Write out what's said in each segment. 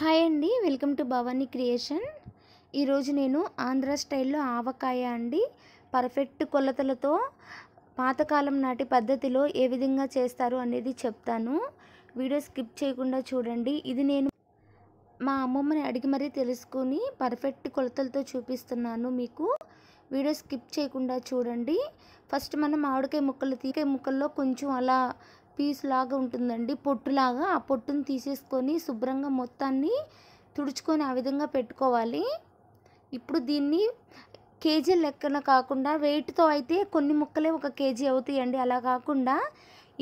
hi అండి welcome to Bhavani creation ఈరోజు నేను ఆంధ్ర స్టైల్లో ఆవకాయ అండి పర్ఫెక్ట్ కొలతలతో పాతకాలం నాటి పద్ధతిలో ఏ విధంగా చేస్తారు అనేది చెప్తాను వీడియో స్కిప్ చేయకుండా చూడండి ఇది నేను మా అమ్మమ్మని అడిగి మరీ తెలుసుకుని పర్ఫెక్ట్ కొలతలతో చూపిస్తున్నాను మీకు వీడియో స్కిప్ చేయకుండా చూడండి ఫస్ట్ మనం ఆవిడకాయ ముక్కలు తీకాయ ముక్కల్లో కొంచెం అలా పీస్ లాగా ఉంటుందండి పొట్టులాగా ఆ పొట్టును తీసేసుకొని శుభ్రంగా మొత్తాన్ని తుడుచుకొని ఆ విధంగా పెట్టుకోవాలి ఇప్పుడు దీన్ని కేజీ లెక్కన కాకుండా వెయిట్తో అయితే కొన్ని ముక్కలే ఒక కేజీ అవుతాయండి అలా కాకుండా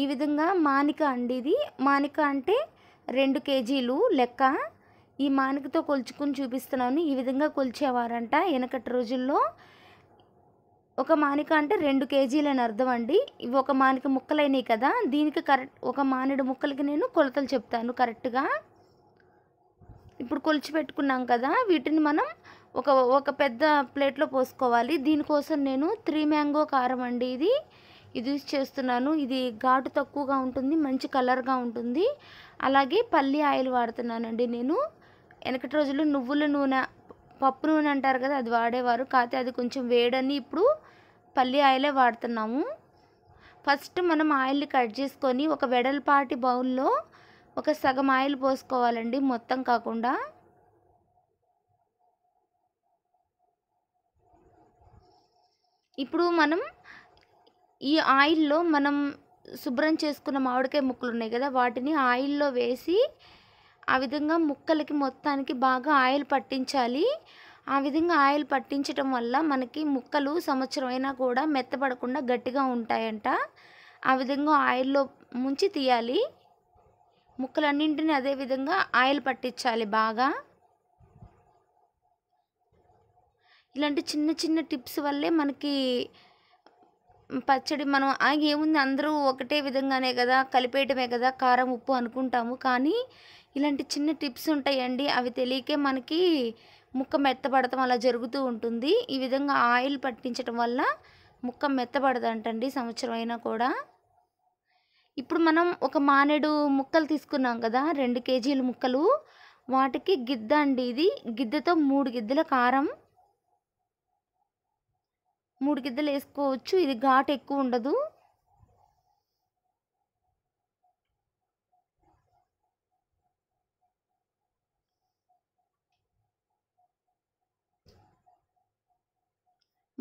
ఈ విధంగా మానిక అండి ఇది మానిక అంటే రెండు కేజీలు లెక్క ఈ మానికతో కొలుచుకుని చూపిస్తున్నాను ఈ విధంగా కొలిచేవారంట వెనకటి రోజుల్లో ఒక మానిక అంటే రెండు అని అర్థం అండి ఇవి ఒక మానిక ముక్కలైనవి కదా దీనికి కరెక్ట్ ఒక మానిడు ముక్కలకి నేను కొలతలు చెప్తాను కరెక్ట్గా ఇప్పుడు కొలిచి పెట్టుకున్నాం కదా వీటిని మనం ఒక ఒక పెద్ద ప్లేట్లో పోసుకోవాలి దీనికోసం నేను త్రీ మ్యాంగో కారం అండి ఇది ఇది యూజ్ చేస్తున్నాను ఇది ఘాటు తక్కువగా ఉంటుంది మంచి కలర్గా ఉంటుంది అలాగే పల్లి ఆయిల్ వాడుతున్నానండి నేను వెనకటి రోజులు నువ్వుల నూనె పప్పు నూనె అంటారు కదా అది వాడేవారు కాకపోతే అది కొంచెం వేడని ఇప్పుడు పల్లి ఆయిలే వాడుతున్నాము ఫస్ట్ మనం ఆయిల్ని కట్ చేసుకొని ఒక వెడల్పాటి బౌల్లో ఒక సగం ఆయిల్ పోసుకోవాలండి మొత్తం కాకుండా ఇప్పుడు మనం ఈ ఆయిల్లో మనం శుభ్రం చేసుకున్న మామిడికాయ ముక్కలు ఉన్నాయి కదా వాటిని ఆయిల్లో వేసి ఆ విధంగా ముక్కలకి మొత్తానికి బాగా ఆయిల్ పట్టించాలి ఆ విధంగా ఆయిల్ పట్టించడం వల్ల మనకి ముక్కలు సంవత్సరం అయినా కూడా మెత్తపడకుండా గట్టిగా ఉంటాయంట ఆ విధంగా ఆయిల్లో ముంచి తీయాలి ముక్కలన్నింటినీ అదే విధంగా ఆయిల్ పట్టించాలి బాగా ఇలాంటి చిన్న చిన్న టిప్స్ వల్లే మనకి పచ్చడి మనం ఏముంది అందరూ ఒకటే విధంగానే కదా కలిపేయటమే కదా కారం ఉప్పు అనుకుంటాము కానీ ఇలాంటి చిన్న టిప్స్ ఉంటాయండి అవి తెలియకే మనకి ముక్క మెత్తబడటం అలా జరుగుతూ ఉంటుంది ఈ విధంగా ఆయిల్ పట్టించడం వల్ల ముక్క మెత్తబడదంటండి సంవత్సరం అయినా కూడా ఇప్పుడు మనం ఒక మానేడు ముక్కలు తీసుకున్నాం కదా రెండు కేజీల ముక్కలు వాటికి గిద్ద అండి ఇది గిద్దతో మూడు గిద్దల కారం మూడు గిద్దలు వేసుకోవచ్చు ఇది ఘాటు ఎక్కువ ఉండదు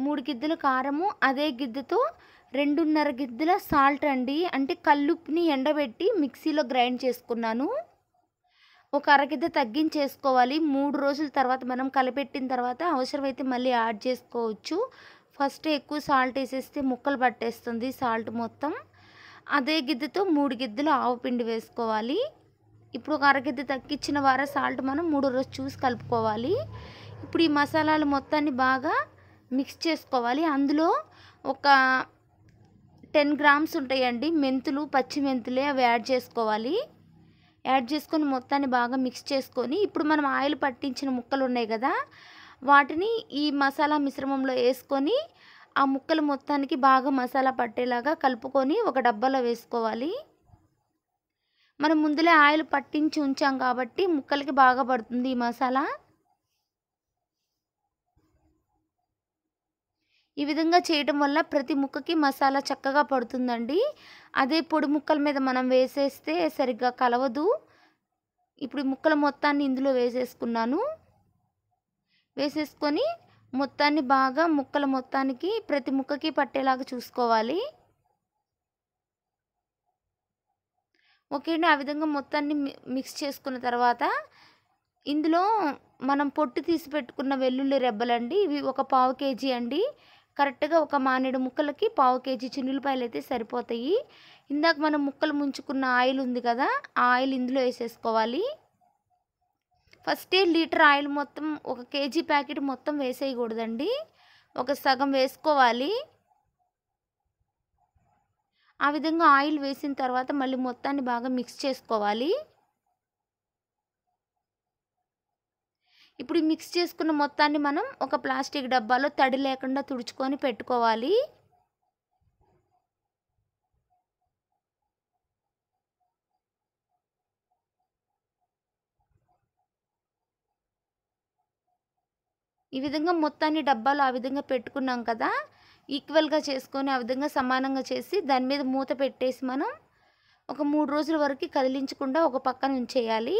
మూడు గిద్దెలు కారము అదే గిద్దెతో రెండున్నర గిద్దెల సాల్ట్ అండి అంటే కల్లుప్పుని ఎండబెట్టి మిక్సీలో గ్రైండ్ చేసుకున్నాను ఒక అరగిద్ద తగ్గించేసుకోవాలి మూడు రోజుల తర్వాత మనం కలిపెట్టిన తర్వాత అవసరమైతే మళ్ళీ యాడ్ చేసుకోవచ్చు ఫస్ట్ ఎక్కువ సాల్ట్ వేసేస్తే ముక్కలు పట్టేస్తుంది సాల్ట్ మొత్తం అదే గిద్దెతో మూడు గిద్దెలు ఆవు పిండి వేసుకోవాలి ఇప్పుడు ఒక అరగిద్ద తగ్గించిన వార సాల్ట్ మనం మూడు రోజు చూసి కలుపుకోవాలి ఇప్పుడు ఈ మసాలాలు మొత్తాన్ని బాగా మిక్స్ చేసుకోవాలి అందులో ఒక టెన్ గ్రామ్స్ ఉంటాయండి మెంతులు పచ్చి మెంతులే అవి యాడ్ చేసుకోవాలి యాడ్ చేసుకొని మొత్తాన్ని బాగా మిక్స్ చేసుకొని ఇప్పుడు మనం ఆయిల్ పట్టించిన ముక్కలు ఉన్నాయి కదా వాటిని ఈ మసాలా మిశ్రమంలో వేసుకొని ఆ ముక్కలు మొత్తానికి బాగా మసాలా పట్టేలాగా కలుపుకొని ఒక డబ్బాలో వేసుకోవాలి మనం ముందులే ఆయిల్ పట్టించి ఉంచాం కాబట్టి ముక్కలకి బాగా పడుతుంది ఈ మసాలా ఈ విధంగా చేయడం వల్ల ప్రతి ముక్కకి మసాలా చక్కగా పడుతుందండి అదే పొడి ముక్కల మీద మనం వేసేస్తే సరిగ్గా కలవదు ఇప్పుడు ముక్కల మొత్తాన్ని ఇందులో వేసేసుకున్నాను వేసేసుకొని మొత్తాన్ని బాగా ముక్కల మొత్తానికి ప్రతి ముక్కకి పట్టేలాగా చూసుకోవాలి ఓకేనా ఆ విధంగా మొత్తాన్ని మిక్స్ చేసుకున్న తర్వాత ఇందులో మనం పొట్టు తీసి పెట్టుకున్న వెల్లుల్లి రెబ్బలండి ఇవి ఒక పావు కేజీ అండి కరెక్ట్గా ఒక మానేడు ముక్కలకి పావు కేజీ చిన్నులపాయలు అయితే సరిపోతాయి ఇందాక మనం ముక్కలు ముంచుకున్న ఆయిల్ ఉంది కదా ఆ ఆయిల్ ఇందులో వేసేసుకోవాలి ఫస్ట్ లీటర్ ఆయిల్ మొత్తం ఒక కేజీ ప్యాకెట్ మొత్తం వేసేయకూడదండి ఒక సగం వేసుకోవాలి ఆ విధంగా ఆయిల్ వేసిన తర్వాత మళ్ళీ మొత్తాన్ని బాగా మిక్స్ చేసుకోవాలి ఇప్పుడు మిక్స్ చేసుకున్న మొత్తాన్ని మనం ఒక ప్లాస్టిక్ డబ్బాలో తడి లేకుండా తుడుచుకొని పెట్టుకోవాలి ఈ విధంగా మొత్తాన్ని డబ్బాలు ఆ విధంగా పెట్టుకున్నాం కదా ఈక్వల్గా చేసుకొని ఆ విధంగా సమానంగా చేసి దాని మీద మూత పెట్టేసి మనం ఒక మూడు రోజుల వరకు కదిలించకుండా ఒక పక్కన ఉంచేయాలి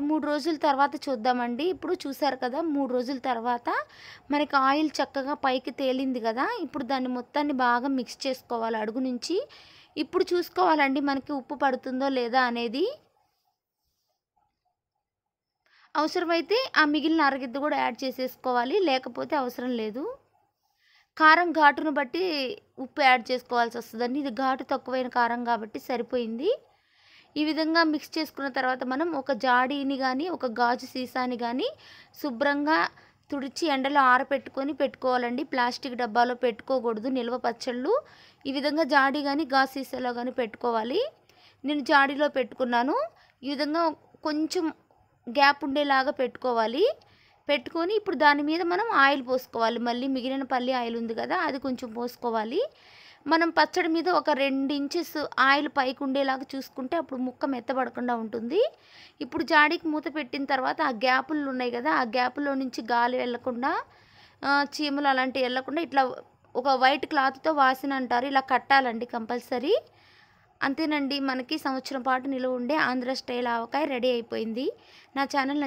ఇప్పుడు మూడు రోజుల తర్వాత చూద్దామండి ఇప్పుడు చూసారు కదా మూడు రోజుల తర్వాత మనకి ఆయిల్ చక్కగా పైకి తేలింది కదా ఇప్పుడు దాన్ని మొత్తాన్ని బాగా మిక్స్ చేసుకోవాలి అడుగు నుంచి ఇప్పుడు చూసుకోవాలండి మనకి ఉప్పు పడుతుందో లేదా అనేది అవసరమైతే ఆ మిగిలిన అరగిద్ద కూడా యాడ్ చేసేసుకోవాలి లేకపోతే అవసరం లేదు కారం ఘాటును బట్టి ఉప్పు యాడ్ చేసుకోవాల్సి వస్తుందండి ఇది ఘాటు తక్కువైన కారం కాబట్టి సరిపోయింది ఈ విధంగా మిక్స్ చేసుకున్న తర్వాత మనం ఒక జాడీని కానీ ఒక గాజు సీసాని కానీ శుభ్రంగా తుడిచి ఎండలో ఆరపెట్టుకొని పెట్టుకోవాలండి ప్లాస్టిక్ డబ్బాలో పెట్టుకోకూడదు నిల్వ పచ్చళ్ళు ఈ విధంగా జాడీ కానీ గాజు సీసాలో కానీ పెట్టుకోవాలి నేను జాడీలో పెట్టుకున్నాను ఈ విధంగా కొంచెం గ్యాప్ ఉండేలాగా పెట్టుకోవాలి పెట్టుకొని ఇప్పుడు దాని మీద మనం ఆయిల్ పోసుకోవాలి మళ్ళీ మిగిలిన పల్లి ఆయిల్ ఉంది కదా అది కొంచెం పోసుకోవాలి మనం పచ్చడి మీద ఒక రెండు ఇంచెస్ ఆయిల్ పైకి ఉండేలాగా చూసుకుంటే అప్పుడు ముక్క మెత్తబడకుండా ఉంటుంది ఇప్పుడు జాడీకి మూత పెట్టిన తర్వాత ఆ గ్యాపులు ఉన్నాయి కదా ఆ గ్యాపుల్లో నుంచి గాలి వెళ్లకుండా చీమలు అలాంటివి వెళ్లకుండా ఇట్లా ఒక వైట్ క్లాత్తో వాసిన అంటారు ఇలా కట్టాలండి కంపల్సరీ అంతేనండి మనకి సంవత్సరం పాటు నిలువ ఉండే ఆంధ్ర స్టైల్ ఆవకాయ రెడీ అయిపోయింది నా ఛానల్